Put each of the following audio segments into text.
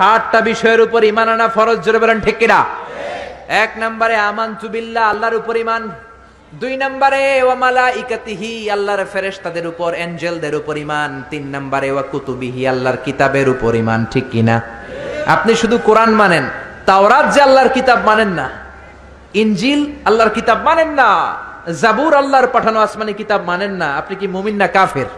ষাটটা বিষয়ের উপর ইমান আনা ফরজ জোরে বলেন ঠিক কিনা এক নম্বরে আমান চুবিল্লা আল্লাহর উপর ইমান দুই নম্বরে ওয়ামালা ইকাতিহি আল্লাহর ফেরেশতাদের উপর এঞ্জেলদের উপর ইমান তিন নম্বরে ওয়া কুতুবিহি আল্লাহর কিতাবের উপর ইমান ঠিক কিনা আপনি শুধু কোরআন মানেন তাওরাত যে আল্লাহর কিতাব মানেন না ইঞ্জিল আল্লাহর কিতাব মানেন না জাবুর আল্লাহর পাঠানো আসমানি কিতাব মানেন না আপনি কি মুমিন না কাফের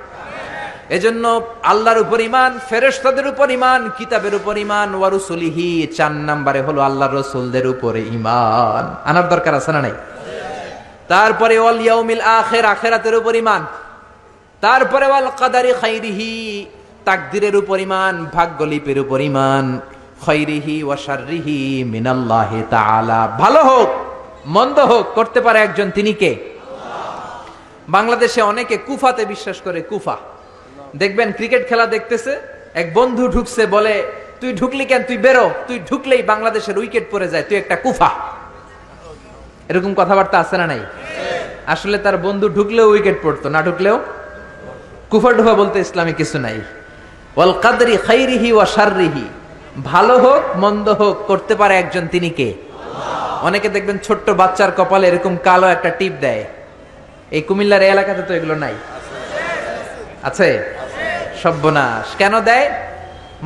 এজন্য আল্লাহর উপর ইমান ফেরেস্তাদের উপর ইমান কিতাবের উপর ইমান ওয়ারুসুলিহি চার নাম্বারে হলো আল্লাহ রসুলদের উপরে ইমান আনার দরকার আছে না নাই তারপরে ওয়াল ইয়াউমিল আখের আখেরাতের উপর ইমান তারপরে ওয়াল কাদারি খাইরিহি তাকদিরের উপর ইমান ভাগ্যলিপের উপর ইমান খৈরিহি ওয়াশারিহি মিনাল্লাহি তাআলা ভালো হোক মন্দ হোক করতে পারে একজন তিনি কে বাংলাদেশে অনেকে কুফাতে বিশ্বাস করে কুফা দেখবেন ক্রিকেট খেলা দেখতেছে এক বন্ধু ঢুকছে বলে তুই ঢুকলি কেন তুই বেরো তুই ঢুকলেই বাংলাদেশের উইকেট পড়ে যায় তুই একটা কুফা এরকম কথাবার্তা আছে না নাই আসলে তার বন্ধু ঢুকলেও উইকেট পড়তো না ঢুকলেও কুফা ডুফা বলতে ইসলামে কিছু নাই ওয়াল কাদরি খাইরিহি ওয়া শাররিহি ভালো হোক মন্দ হোক করতে পারে একজন তিনি কে অনেকে দেখবেন ছোট্ট বাচ্চার কপালে এরকম কালো একটা টিপ দেয় এই কুমিল্লার এলাকাতে তো এগুলো নাই আছে সব্যনাশ কেন দেয়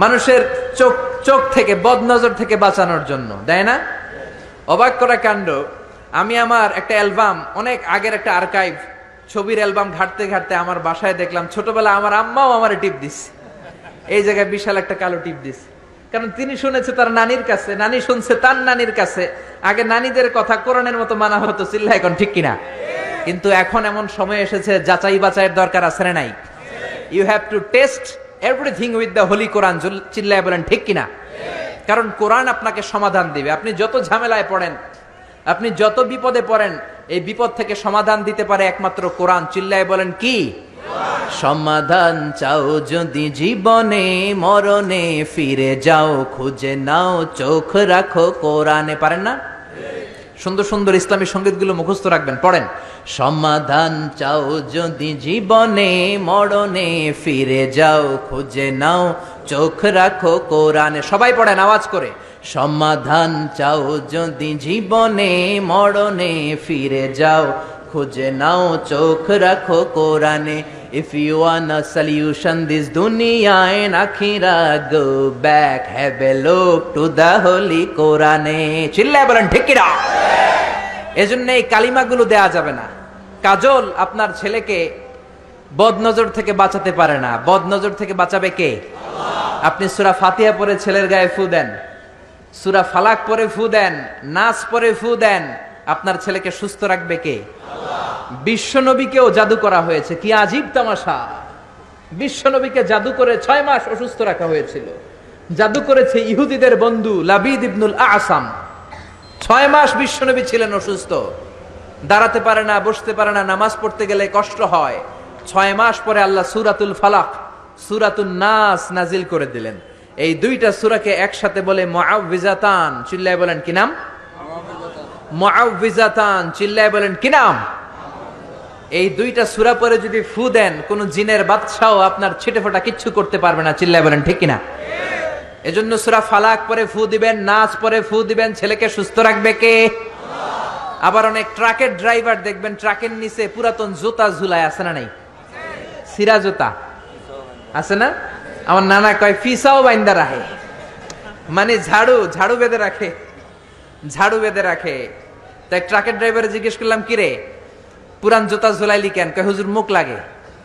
মানুষের চোখ চোখ থেকে বদনজর থেকে বাঁচানোর জন্য দেয় না অবাক করা কাণ্ড আমি আমার একটা অ্যালবাম অনেক আগের একটা আর্কাইভ ছবির অ্যালবাম ঘাটতে ঘাটতে আমার বাসায় দেখলাম ছোটবেলা আমার আম্মাও আমার টিপ দিস এই জায়গায় বিশাল একটা কালো টিপ দিস কারণ তিনি শুনেছে তার নানির কাছে নানি শুনছে তার নানির কাছে আগে নানিদের কথা কোরআনের মতো মানা হতো চিল্লা এখন ঠিক কিনা কিন্তু এখন এমন সময় এসেছে যাচাই বাচাইয়ের দরকার আছে নাই you have to test everything with the holy Quran চিল্লায় বলেন ঠিক কিনা কারণ কোরআন আপনাকে সমাধান দিবে আপনি যত ঝামেলায় পড়েন আপনি যত বিপদে পড়েন এই বিপদ থেকে সমাধান দিতে পারে একমাত্র কোরআন চিল্লায় বলেন কি সমাধান চাও যদি জীবনে মরণে ফিরে যাও খুঁজে নাও চোখ রাখো কোরআনে পারেন না সুন্দর সুন্দর ইসলামী সঙ্গীতগুলো মুখস্থ রাখবেন পড়েন সমাধান চাও যদি জীবনে মরণে ফিরে যাও খুঁজে নাও চোখ রাখো কোরআনে সবাই পড়েন আওয়াজ করে সমাধান চাও যদি জীবনে মরণে ফিরে যাও খুঁজে নাও চোখ রাখো কোরআনে if you want a solution this দুনিয়ায় and akhira, back have a a to the holy holy চিল্লায় বলেন ঠিকিরা এজন্য এই কালিমাগুলো দেয়া যাবে না কাজল আপনার ছেলেকে বদনজর থেকে বাঁচাতে পারে না বদনজর থেকে বাঁচাবে কে আপনি সুরা ফাতিয়া পরে ছেলের গায়ে ফু দেন সুরা ফালাক পরে ফু দেন নাচ পরে ফু দেন আপনার ছেলেকে সুস্থ রাখবে কে বিশ্বনবীকেও জাদু করা হয়েছে কি আজীব তামাশা বিশ্বনবীকে জাদু করে ছয় মাস অসুস্থ রাখা হয়েছিল জাদু করেছে ইহুদিদের বন্ধু লাবিদ ইবনুল আসাম ছয় মাস বিশ্বনবী ছিলেন অসুস্থ দাঁড়াতে পারে না বসতে পারে না নামাজ পড়তে গেলে কষ্ট হয় ছয় মাস পরে আল্লাহ সুরাতুল ফালাক সুরাতুল নাস নাজিল করে দিলেন এই দুইটা সুরাকে একসাথে বলে মহাবিজাতান চিল্লায় বলেন কি নাম মুআউযিজাতান চিল্লায় বলেন কি নাম এই দুইটা সুরা পরে যদি ফু দেন কোন জিনের বাদশাও আপনার ছিটেফোঁটা কিচ্ছু করতে পারবে না চিল্লায় বলেন ঠিক কিনা এজন্য সুরা ফালাক পরে ফু দিবেন নাচ পরে ফু দিবেন ছেলেকে সুস্থ রাখবে কে আবার অনেক ট্রাকের ড্রাইভার দেখবেন ট্রাকের নিচে পুরাতন জুতা ঝুলায় আছে না নাই সিরা জুতা আছে না আমার নানা কয় ফিসাও বাইন্দা রাখে মানে ঝাড়ু ঝাড়ু বেঁধে রাখে ঝাড়ু বেঁধে রাখে তাই ট্রাকের ড্রাইভারে জিজ্ঞেস করলাম কি রে পুরান জুতা ঝুলাইলি কেন কে হুজুর মুখ লাগে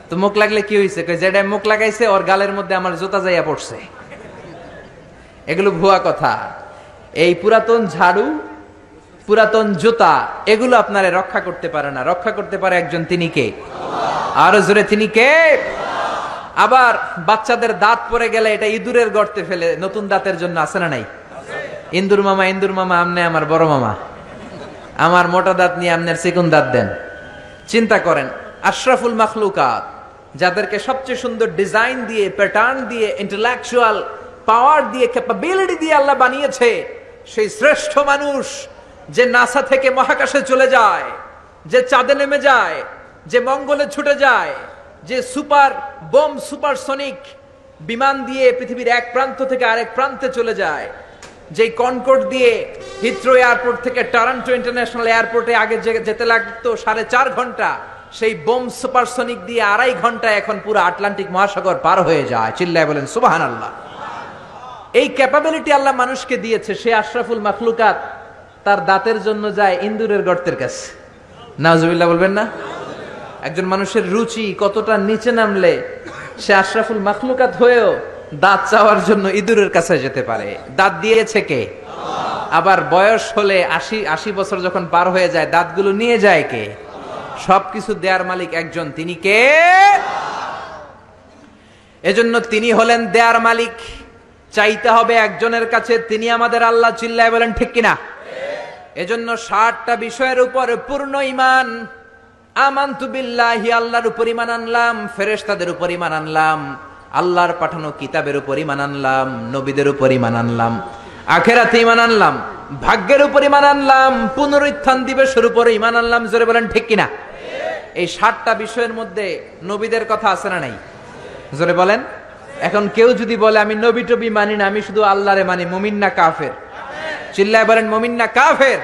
তো মুখ লাগলে কি হয়েছে কে যেটাই মুখ লাগাইছে ওর গালের মধ্যে আমার জুতা যাইয়া পড়ছে এগুলো ভুয়া কথা এই পুরাতন ঝাড়ু পুরাতন জুতা এগুলো আপনারা রক্ষা করতে পারে না রক্ষা করতে পারে একজন তিনি কে আরো জোরে তিনি কে আবার বাচ্চাদের দাঁত পরে গেলে এটা ইঁদুরের গর্তে ফেলে নতুন দাঁতের জন্য আসে না নাই ইন্দুর মামা ইন্দুর মামা আমনে আমার বড় মামা আমার মোটা দাঁত নিয়ে আমনের চিকুন দাঁত দেন চিন্তা করেন আশরাফুল মাখলুকাত যাদেরকে সবচেয়ে সুন্দর ডিজাইন দিয়ে প্যাটার্ন দিয়ে ইন্টেলেকচুয়াল পাওয়ার দিয়ে ক্যাপাবিলিটি দিয়ে আল্লাহ বানিয়েছে সেই শ্রেষ্ঠ মানুষ যে নাসা থেকে মহাকাশে চলে যায় যে চাঁদে নেমে যায় যে মঙ্গলে ছুটে যায় যে সুপার বোম সুপারসনিক বিমান দিয়ে পৃথিবীর এক প্রান্ত থেকে আরেক প্রান্তে চলে যায় যেই কনকোর্ট দিয়ে হিথ্রো এয়ারপোর্ট থেকে টরান্টো ইন্টারন্যাশনাল এয়ারপোর্টে আগে যেতে লাগতো সাড়ে চার ঘন্টা সেই বোম সুপারসনিক দিয়ে আড়াই ঘন্টা এখন পুরো আটলান্টিক মহাসাগর পার হয়ে যায় চিল্লায় বলেন সুবাহান আল্লাহ এই ক্যাপাবিলিটি আল্লাহ মানুষকে দিয়েছে সে আশরাফুল মাখলুকাত তার দাঁতের জন্য যায় ইন্দুরের গর্তের কাছে নাজবিল্লা বলবেন না একজন মানুষের রুচি কতটা নিচে নামলে সে আশরাফুল মাখলুকাত হয়েও দাঁত চাওয়ার জন্য ইঁদুরের কাছে যেতে পারে দাঁত দিয়েছে কে আবার বয়স হলে আশি আশি বছর যখন পার হয়ে যায় দাঁতগুলো নিয়ে যায় কে সবকিছু দেয়ার মালিক একজন তিনি কে এজন্য তিনি হলেন দেয়ার মালিক চাইতে হবে একজনের কাছে তিনি আমাদের আল্লাহ চিল্লায় বলেন ঠিক কিনা এজন্য ষাটটা বিষয়ের উপর পূর্ণ ইমান আমান্তু বিল্লাহি আল্লাহর উপর ইমান আনলাম ফেরেশতাদের উপর ইমান আনলাম আল্লাহর পাঠানো কিতাবের উপর ইমান আনলাম নবীদের উপর ইমান আনলাম আখেরাতে ইমান আনলাম ভাগ্যের উপর ইমান আনলাম পুনরুত্থান দিবসের উপর ইমান আনলাম জোরে বলেন ঠিক কিনা এই সাতটা বিষয়ের মধ্যে নবীদের কথা আছে না নাই জোরে বলেন এখন কেউ যদি বলে আমি নবী টবি মানি না আমি শুধু আল্লাহরে মানি মুমিন না কাফের চিল্লায় বলেন মুমিন না কাফের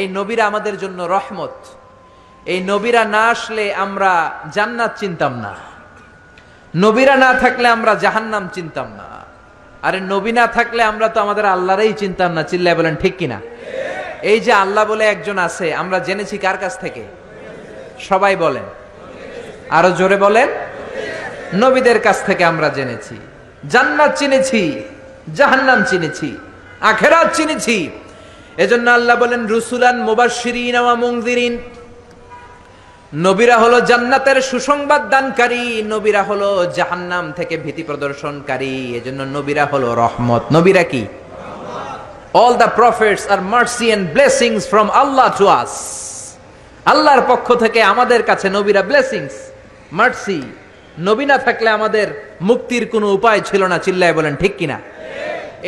এই নবীরা আমাদের জন্য রহমত এই নবীরা না আসলে আমরা জান্নাত চিনতাম না নবীরা না থাকলে আমরা জাহান্নাম চিনতাম না আরে নবী না থাকলে আমরা তো আমাদের আল্লাহরই চিনতাম না চিল্লায় বলেন ঠিক কিনা এই যে আল্লাহ বলে একজন আছে আমরা জেনেছি কার কাছ থেকে সবাই বলেন আরো জোরে বলেন নবীদের কাছ থেকে আমরা জেনেছি জান্নাত চিনেছি জাহান্নাম চিনেছি আখেরাত চিনেছি এজন্য আল্লাহ বলেন রুসুলান মুবাশিরিন ওয়া মুনজিরিন নবীরা হলো জান্নাতের সুসংবাদ দানকারী নবীরা হলো জাহান্নাম থেকে ভীতি প্রদর্শনকারী এজন্য নবীরা হলো রহমত নবীরা কি অল দ্য প্রফিটস আর mercy and blessings from Allah to us আল্লাহর পক্ষ থেকে আমাদের কাছে নবীরা ব্লেসিংস মার্সি নবী না থাকলে আমাদের মুক্তির কোনো উপায় ছিল না চিল্লায় বলেন ঠিক কিনা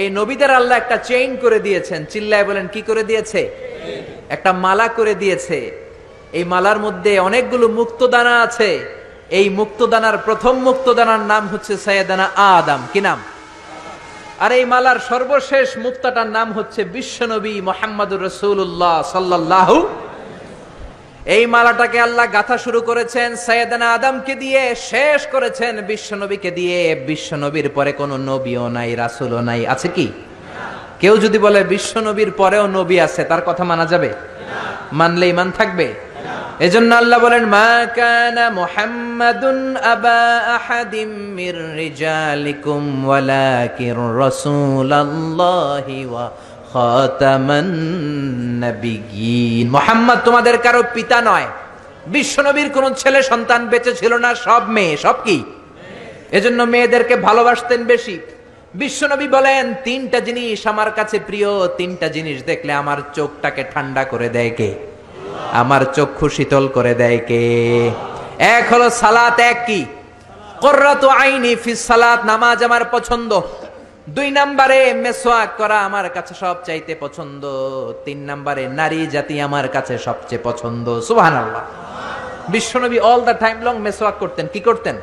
এই নবীদের আল্লাহ একটা চেইন করে দিয়েছেন চিল্লায় বলেন কি করে দিয়েছে একটা মালা করে দিয়েছে এই মালার মধ্যে অনেকগুলো মুক্তদানা আছে এই মুক্তদানার প্রথম মুক্তদানার নাম হচ্ছে সায়দানা আদাম কি নাম আর এই মালার সর্বশেষ মুক্তাটার নাম হচ্ছে বিশ্বনবী মোহাম্মদুর রসুল্লাহ সাল্লাহু এই মালাটাকে আল্লাহ গাথা শুরু করেছেন সৈয়দানা আদমকে দিয়ে শেষ করেছেন বিশ্বনবীকে দিয়ে বিশ্বনবীর পরে কোনো নবীও নাই রাসুলও নাই আছে কি কেউ যদি বলে বিশ্বনবীর পরেও নবী আছে তার কথা মানা যাবে মানলে ইমান থাকবে এজন্য আল্লাহ বলেন মা কানা মুহাম্মাদুন আবা আহাদিম মির রিজালিকুম ওয়ালাকির রাসূলুল্লাহি ওয়া খাতামান নাবিয়িন মুহাম্মদ তোমাদের কারো পিতা নয় বিশ্বনবীর কোন ছেলে সন্তান বেঁচে ছিল না সব মেয়ে সব কি এজন্য মেয়েদেরকে ভালোবাসতেন বেশি বিশ্বনবী বলেন তিনটা জিনিস আমার কাছে প্রিয় তিনটা জিনিস দেখলে আমার চোখটাকে ঠান্ডা করে দেয় কে আমার চক্ষু শীতল করে দেয় কে এক হলো সালাত এক কি কর্রাত আইনি ফিস সালাত নামাজ আমার পছন্দ দুই নম্বরে মেসোয়াক করা আমার কাছে সব চাইতে পছন্দ তিন নম্বরে নারী জাতি আমার কাছে সবচেয়ে পছন্দ সুহান আল্লাহ বিশ্বনবী অল দা টাইম লং মেসোয়াক করতেন কি করতেন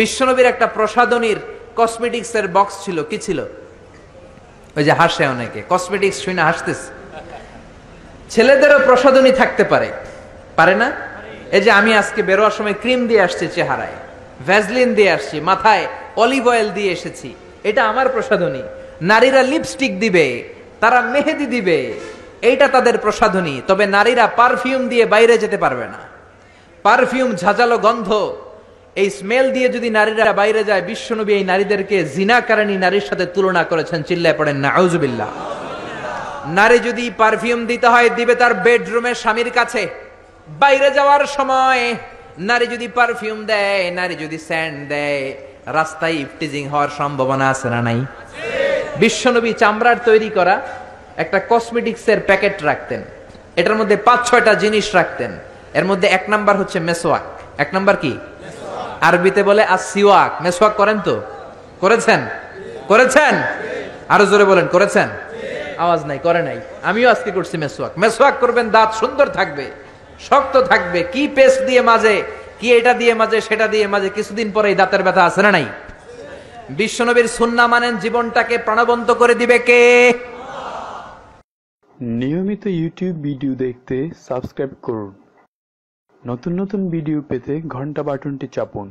বিশ্বনবীর একটা প্রসাধনীর এর বক্স ছিল কি ছিল ওই যে হাসে অনেকে কসমেটিক্স শুনে হাসতেছে ছেলেদেরও প্রসাদনী থাকতে পারে পারে না এই যে আমি আজকে বেরোয়ার সময় ক্রিম দিয়ে আসছি চেহারায় ভ্যাজলিন দিয়ে আসছি মাথায় অলিভ অয়েল দিয়ে এসেছি এটা আমার প্রসাধনী নারীরা লিপস্টিক দিবে তারা মেহেদি দিবে এইটা তাদের প্রসাধনী তবে নারীরা পারফিউম দিয়ে বাইরে যেতে পারবে না পারফিউম ঝাঁঝালো গন্ধ এই স্মেল দিয়ে যদি নারীরা বাইরে যায় বিশ্বনবী এই নারীদেরকে জিনা কারণী নারীর সাথে তুলনা করেছেন চিল্লায় পড়েন না আউজবিল্লা নারী যদি পারফিউম দিতে হয় দিবে তার বেডরুমে স্বামীর কাছে বাইরে যাওয়ার সময় নারী যদি পারফিউম দেয় নারী যদি স্যান্ড দেয় রাস্তায় ইফটিজিং হওয়ার সম্ভাবনা আছে না নাই বিশ্বনবী চামড়ার তৈরি করা একটা কসমেটিক্সের প্যাকেট রাখতেন এটার মধ্যে পাঁচ ছয়টা জিনিস রাখতেন এর মধ্যে এক নাম্বার হচ্ছে মেসোয়াক এক নাম্বার কি আরবিতে বলে আর সিওয়াক মেসোয়াক করেন তো করেছেন করেছেন আরো জোরে বলেন করেছেন আওয়াজ নাই করে নাই আমিও আজকে করছি মেসোয়াক মেসোয়াক করবেন দাঁত সুন্দর থাকবে শক্ত থাকবে কি পেস্ট দিয়ে মাঝে কি এটা দিয়ে মাঝে সেটা দিয়ে মাঝে কিছুদিন পরে এই দাঁতের ব্যথা আছে না নাই বিশ্বনবীর সুন্না মানেন জীবনটাকে প্রাণবন্ত করে দিবে কে নিয়মিত ইউটিউব ভিডিও দেখতে সাবস্ক্রাইব করুন নতুন নতুন ভিডিও পেতে ঘন্টা বাটনটি চাপুন